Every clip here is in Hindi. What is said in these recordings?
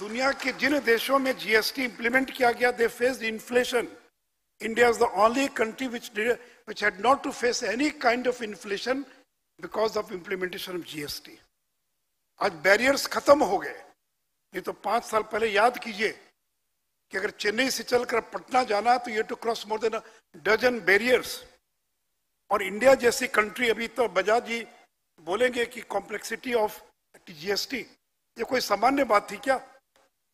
दुनिया के जिन देशों में जीएसटी इंप्लीमेंट किया गया they face inflation India is the only country which which had not to face any kind of inflation because of implementation of GST आज बैरियर्स खत्म हो गए नहीं तो पांच साल पहले याद कीजिए कि अगर चेन्नई से चलकर पटना जाना तो ये to cross more than dozen barriers और इंडिया जैसी कंट्री अभी तो बजाज जी बोलेंगे कि कॉम्प्लेक्सिटी ऑफ जीएसटी ये कोई सामान्य बात थी क्या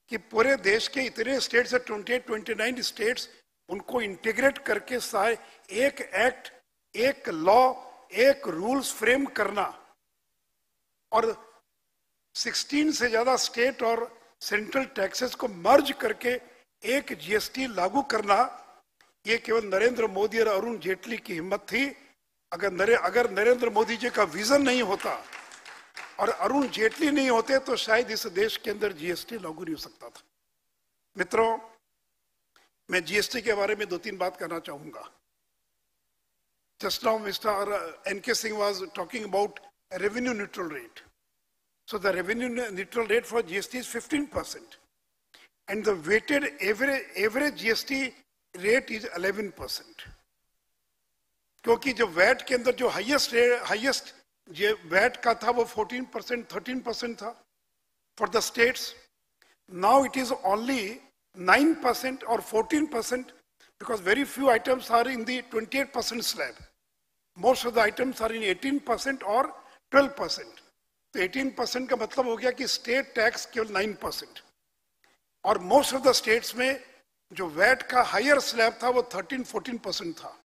कि पूरे देश के इतने स्टेट्स है twenty eight twenty nine states उनको इंटीग्रेट करके सारे एक एक्ट एक लॉ एक रूल्स फ्रेम करना और 16 से ज्यादा स्टेट और सेंट्रल टैक्सेस को मर्ज करके एक जीएसटी लागू करना ये केवल नरेंद्र मोदी और अरुण जेटली की हिम्मत थी अगर नरे, अगर नरेंद्र मोदी जी का विजन नहीं होता और अरुण जेटली नहीं होते तो शायद इस देश के अंदर जीएसटी लागू नहीं हो सकता था मित्रों मैं जीएसटी के बारे में दो तीन बात करना चाहूंगा just now mister N K Singh was talking about revenue neutral rate so the revenue neutral rate for GST is fifteen percent and the weighted average average GST rate is eleven percent क्योंकि जो वैट के अंदर जो हाइएस्ट हाइएस्ट ये वैट का था वो 14 परसेंट थर्टीन परसेंट था for the states now it is only 9 percent और 14 percent because very few items are in the 28 percent slab most of the items are in 18 percent और 12 परसेंट तो एटीन परसेंट का मतलब हो गया कि स्टेट टैक्स केवल नाइन परसेंट और मोस्ट ऑफ द स्टेट्स में जो वैट का हायर स्लैब था वो थर्टीन फोर्टीन परसेंट था